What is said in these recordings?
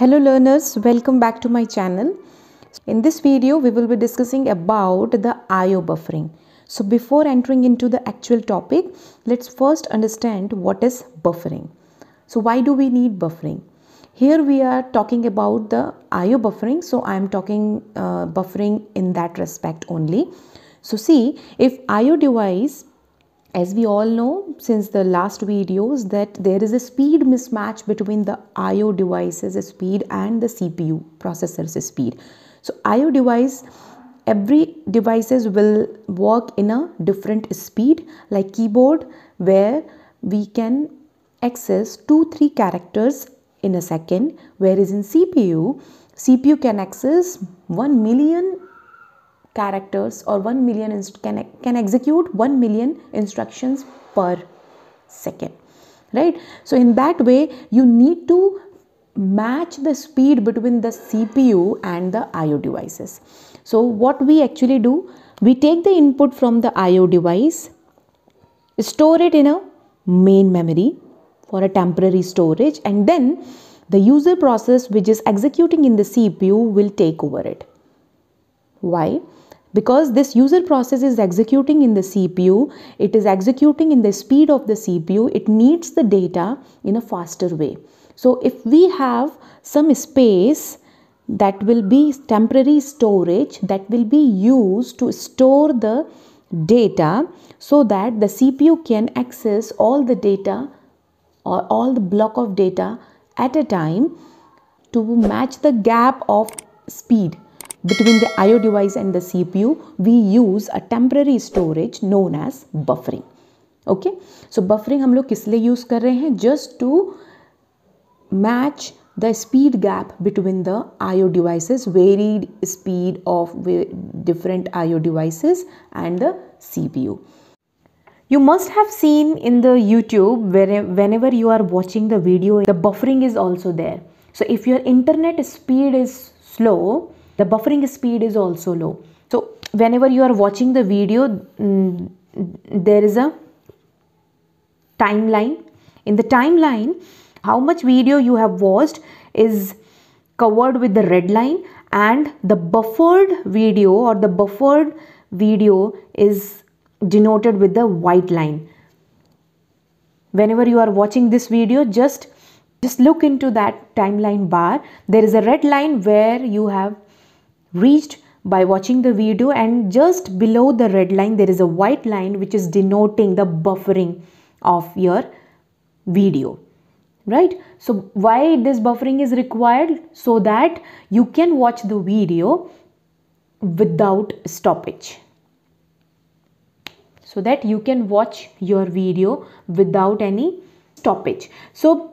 Hello learners, welcome back to my channel. In this video, we will be discussing about the IO buffering. So before entering into the actual topic, let's first understand what is buffering. So why do we need buffering? Here we are talking about the IO buffering. So I am talking uh, buffering in that respect only. So see, if IO device as we all know since the last videos that there is a speed mismatch between the IO devices speed and the CPU processor's speed. So IO device every devices will work in a different speed like keyboard where we can access 2 3 characters in a second whereas in CPU CPU can access 1 million characters or 1 million inst- can, can execute 1 million instructions per second right so in that way you need to match the speed between the cpu and the io devices so what we actually do we take the input from the io device store it in a main memory for a temporary storage and then the user process which is executing in the cpu will take over it why because this user process is executing in the CPU, it is executing in the speed of the CPU, it needs the data in a faster way. So if we have some space that will be temporary storage that will be used to store the data so that the CPU can access all the data or all the block of data at a time to match the gap of speed between the I.O. device and the CPU, we use a temporary storage known as buffering. Okay, so buffering, हम लोग किस लिए use कर रहे हैं just the speed gap between the IO devices, varied speed of different IO devices and the CPU. You must have seen in the YouTube where whenever you are watching the video, the buffering is also there. So if your internet speed is slow, the buffering speed is also low so whenever you are watching the video mm, there is a timeline in the timeline how much video you have watched is covered with the red line and the buffered video or the buffered video is denoted with the white line whenever you are watching this video just just look into that timeline bar there is a red line where you have reached by watching the video and just below the red line there is a white line which is denoting the buffering of your video right so why this buffering is required so that you can watch the video without stoppage so that you can watch your video without any stoppage so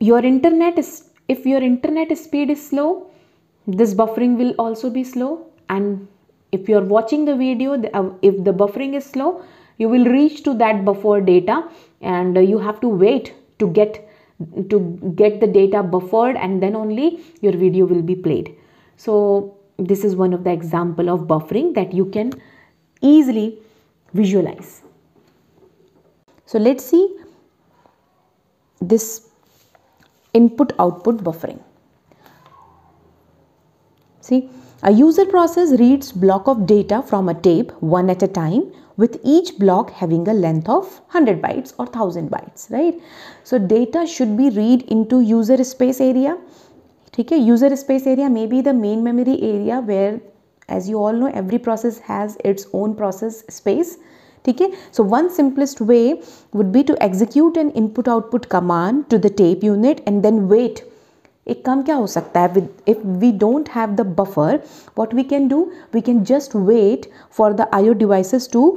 your internet is if your internet speed is slow this buffering will also be slow and if you are watching the video uh, if the buffering is slow you will reach to that buffer data and you have to wait to get to get the data buffered and then only your video will be played so this is one of the example of buffering that you can easily visualize so let's see this input output buffering See, a user process reads block of data from a tape one at a time with each block having a length of 100 bytes or 1000 bytes, right? So data should be read into user space area. Okay, user space area may be the main memory area where as you all know every process has its own process space. Okay, so one simplest way would be to execute an input output command to the tape unit and then wait एक काम क्या हो सकता है if we don't have the buffer what we can do we can just wait for the IO devices to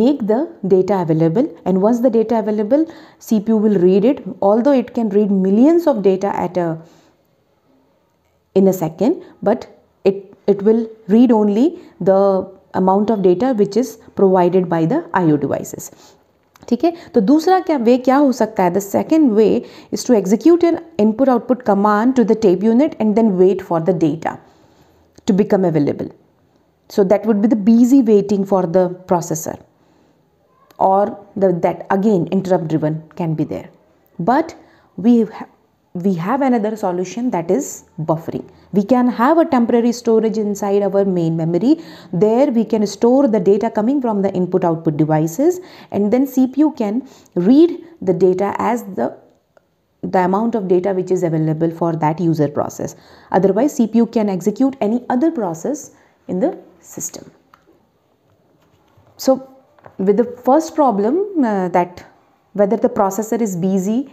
make the data available and once the data available cpu will read it although it can read millions of data at a in a second but it it will read only the amount of data which is provided by the io devices ठीक है तो दूसरा क्या वे क्या हो सकता है the second way is to execute an input output command to the tape unit and then wait for the data to become available so that would be the busy waiting for the processor और that again interrupt driven can be there but we we have another solution that is buffering. We can have a temporary storage inside our main memory. There we can store the data coming from the input output devices and then CPU can read the data as the the amount of data which is available for that user process. Otherwise CPU can execute any other process in the system. So with the first problem uh, that whether the processor is busy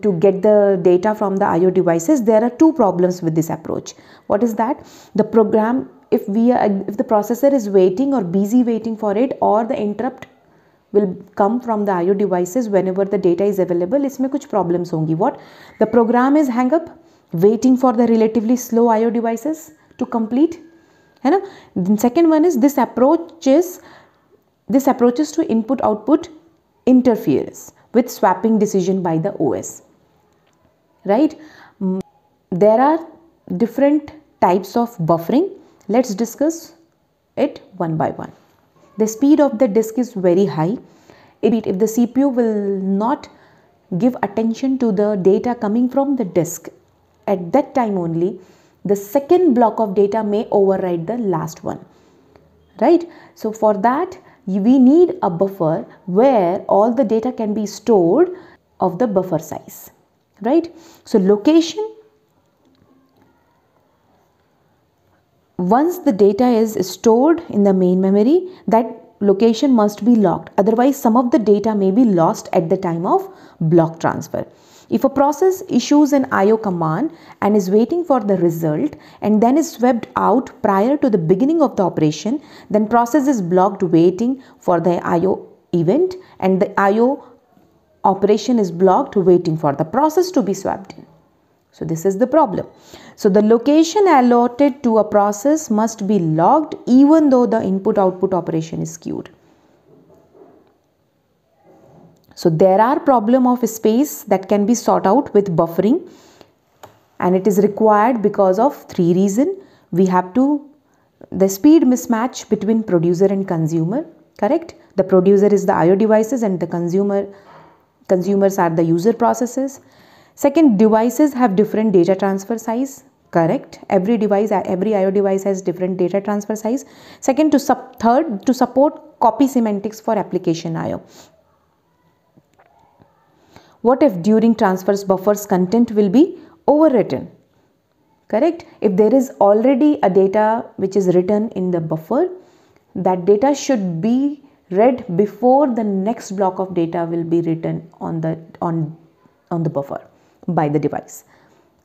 to get the data from the IO devices, there are two problems with this approach. What is that? The program, if we are, if the processor is waiting or busy waiting for it, or the interrupt will come from the IO devices whenever the data is available, इसमें कुछ problems होंगी. What? The program is hang up, waiting for the relatively slow IO devices to complete. है Then second one is this approach is this approaches to input output interference with swapping decision by the OS. Right? Mm, there are different types of buffering. Let's discuss it one by one. The speed of the disk is very high. If the CPU will not give attention to the data coming from the disk, at that time only, the second block of data may override the last one. Right? So for that, we need a buffer where all the data can be stored of the buffer size right so location once the data is stored in the main memory that location must be locked otherwise some of the data may be lost at the time of block transfer if a process issues an IO command and is waiting for the result and then is swept out prior to the beginning of the operation, then process is blocked waiting for the IO event and the IO operation is blocked waiting for the process to be swept in. So this is the problem. So the location allotted to a process must be logged even though the input output operation is queued. So there are problem of space that can be sought out with buffering and it is required because of three reason. We have to the speed mismatch between producer and consumer, correct? The producer is the IO devices and the consumer consumers are the user processes. Second, devices have different data transfer size, correct every device every io device has different data transfer size second to sub third to support copy semantics for application io what if during transfers buffer's content will be overwritten? Correct? If there is already a data which is written in the buffer, that data should be read before the next block of data will be written on the on on the buffer by the device.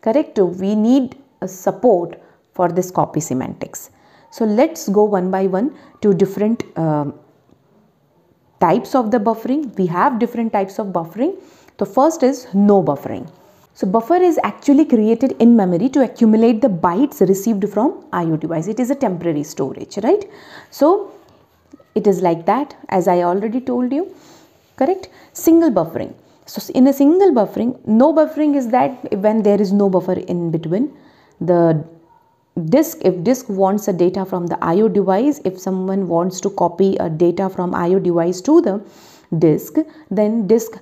Correct? We need a support for this copy semantics. So let's go one by one to different um, types of the buffering. We have different types of buffering the first is no buffering. So buffer is actually created in memory to accumulate the bytes received from IO device. It is a temporary storage, right? So it is like that as I already told you, correct? Single buffering. So in a single buffering, no buffering is that when there is no buffer in between the disk if disk wants a data from the IO device if someone wants to copy a data from IO device to the disk then disk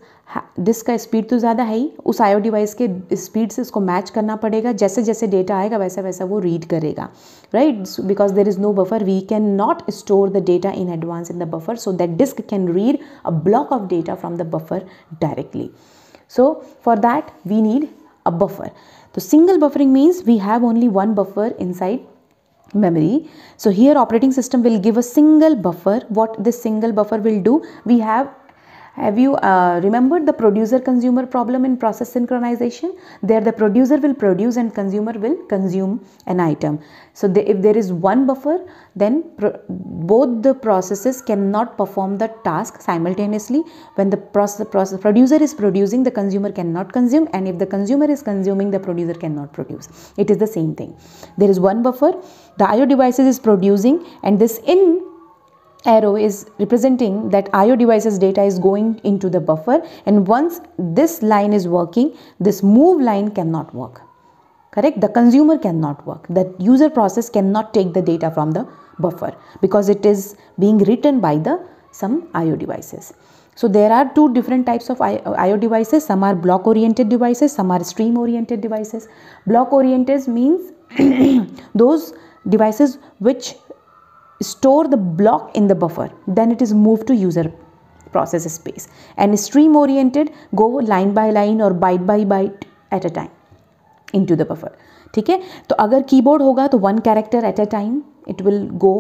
disk हाँ, का speed तो ज़्यादा है ही उस IO device के speed से इसको match करना पड़ेगा जैसे जैसे डेटा आएगा वैसा वैसा वो रीड करेगा right because there is no buffer we can not store the data in advance in the buffer so that disk can read a block of data from the buffer directly so for that we need a buffer तो single buffering means we have only one buffer side memory so here operating system will give a single buffer what this single buffer will do we have Have you uh, remembered the producer consumer problem in process synchronization? There the producer will produce and consumer will consume an item. So they, if there is one buffer then both the processes cannot perform the task simultaneously. When the process, process producer is producing the consumer cannot consume and if the consumer is consuming the producer cannot produce. It is the same thing. There is one buffer the IO devices is producing and this in arrow is representing that IO devices data is going into the buffer and once this line is working, this move line cannot work. Correct? The consumer cannot work. The user process cannot take the data from the buffer because it is being written by the some IO devices. So there are two different types of IO devices. Some are block oriented devices, some are stream oriented devices. Block oriented means those devices which store the block in the buffer then it is moved to user process space and stream oriented go line by line or byte by byte at a time into the buffer ठीक है तो अगर keyboard होगा one character at a time it will go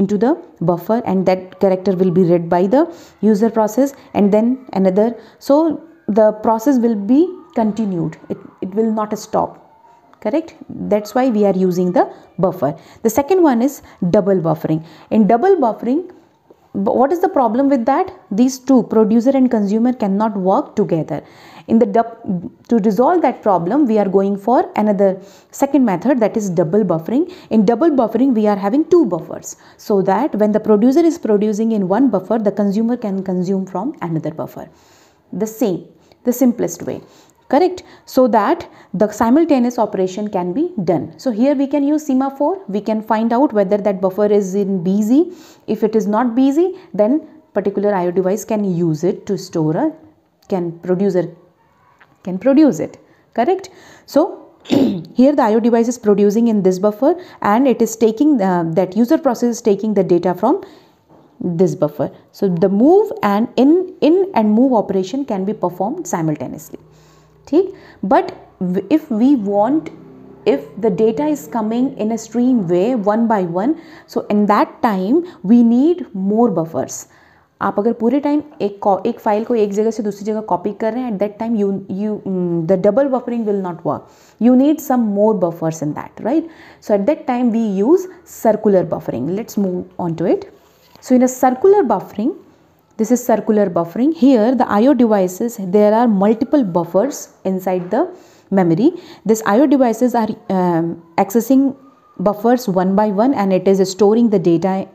into the buffer and that character will be read by the user process and then another so the process will be continued it will not stop correct that's why we are using the buffer the second one is double buffering in double buffering what is the problem with that these two producer and consumer cannot work together in the to resolve that problem we are going for another second method that is double buffering in double buffering we are having two buffers so that when the producer is producing in one buffer the consumer can consume from another buffer the same the simplest way correct so that the simultaneous operation can be done so here we can use semaphore we can find out whether that buffer is in BZ if it is not BZ then particular IO device can use it to store a can produce can produce it correct so here the IO device is producing in this buffer and it is taking uh, that user process is taking the data from this buffer. So the move and in, in and move operation can be performed simultaneously. ठीक but if we want if the data is coming in a stream way one by one so in that time we need more buffers आप अगर पूरे time एक एक file को एक जगह से दूसरी जगह कॉपी कर रहे हैं at that time you you the double buffering will not work you need some more buffers in that right so at that time we use circular buffering let's move on to it so in a circular buffering this is circular buffering. Here the IO devices, there are multiple buffers inside the memory. These IO devices are um, accessing buffers one by one and it is storing the data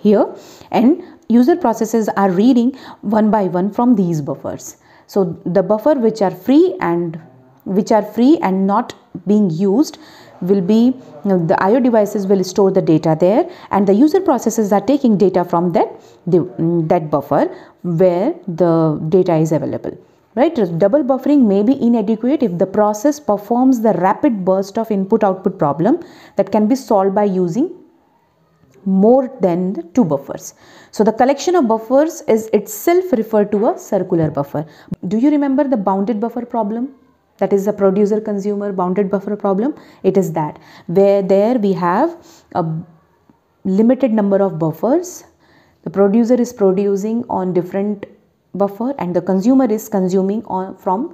here and user processes are reading one by one from these buffers. So the buffer which are free and which are free and not being used will be the IO devices will store the data there and the user processes are taking data from that mm, that buffer where the data is available right double buffering may be inadequate if the process performs the rapid burst of input output problem that can be solved by using more than the two buffers. So the collection of buffers is itself referred to a circular buffer. Do you remember the bounded buffer problem? that is a producer consumer bounded buffer problem it is that where there we have a limited number of buffers the producer is producing on different buffer and the consumer is consuming on from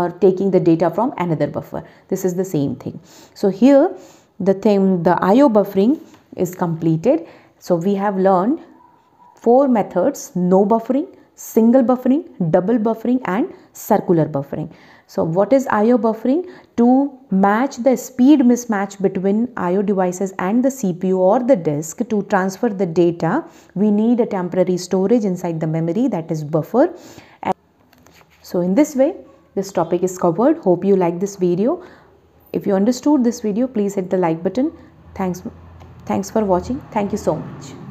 or taking the data from another buffer this is the same thing so here the thing the io buffering is completed so we have learned four methods no buffering single buffering, double buffering and circular buffering. So what is IO buffering? To match the speed mismatch between IO devices and the CPU or the disk to transfer the data, we need a temporary storage inside the memory that is buffer. And so in this way, this topic is covered. Hope you like this video. If you understood this video, please hit the like button. Thanks, thanks for watching. Thank you so much.